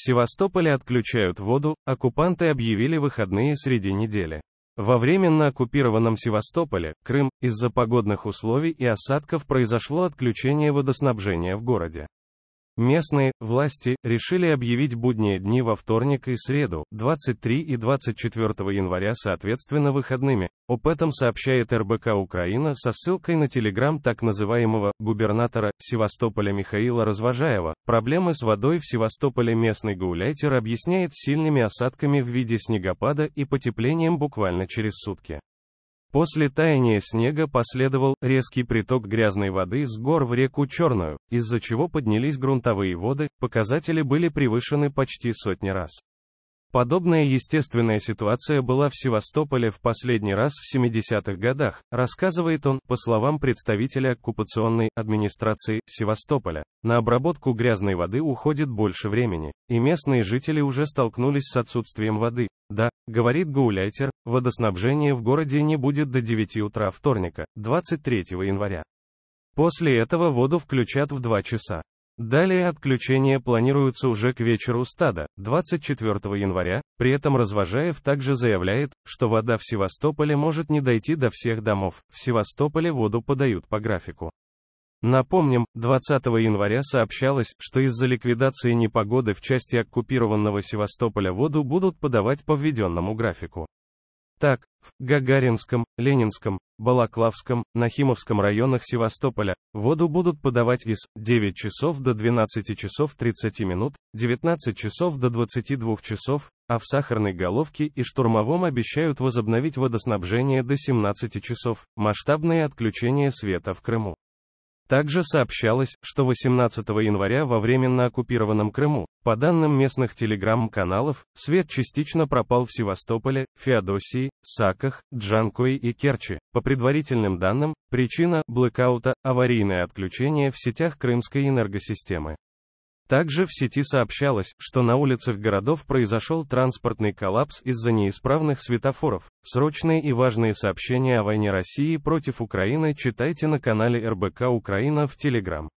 В Севастополе отключают воду, оккупанты объявили выходные среди недели. Во временно оккупированном Севастополе, Крым, из-за погодных условий и осадков произошло отключение водоснабжения в городе. Местные власти решили объявить будние дни во вторник и среду, 23 и 24 января соответственно выходными. Об этом сообщает РБК Украина со ссылкой на телеграм так называемого губернатора Севастополя Михаила Развожаева. Проблемы с водой в Севастополе местный гауляйтер объясняет сильными осадками в виде снегопада и потеплением буквально через сутки. После таяния снега последовал резкий приток грязной воды с гор в реку Черную, из-за чего поднялись грунтовые воды, показатели были превышены почти сотни раз. Подобная естественная ситуация была в Севастополе в последний раз в 70-х годах, рассказывает он, по словам представителя оккупационной администрации Севастополя. На обработку грязной воды уходит больше времени, и местные жители уже столкнулись с отсутствием воды. Да, говорит Гауляйтер, водоснабжение в городе не будет до 9 утра вторника, 23 января. После этого воду включат в 2 часа. Далее отключение планируется уже к вечеру стада, 24 января, при этом Развожаев также заявляет, что вода в Севастополе может не дойти до всех домов, в Севастополе воду подают по графику. Напомним, 20 января сообщалось, что из-за ликвидации непогоды в части оккупированного Севастополя воду будут подавать по введенному графику. Так, в Гагаринском, Ленинском, Балаклавском, Нахимовском районах Севастополя воду будут подавать из 9 часов до 12 часов 30 минут, 19 часов до 22 часов, а в Сахарной Головке и Штурмовом обещают возобновить водоснабжение до 17 часов. Масштабные отключения света в Крыму. Также сообщалось, что 18 января во временно оккупированном Крыму, по данным местных телеграм-каналов, свет частично пропал в Севастополе, Феодосии, Саках, Джанкой и Керчи. По предварительным данным, причина – блэкаута, аварийное отключение в сетях крымской энергосистемы. Также в сети сообщалось, что на улицах городов произошел транспортный коллапс из-за неисправных светофоров. Срочные и важные сообщения о войне России против Украины читайте на канале РБК Украина в Телеграм.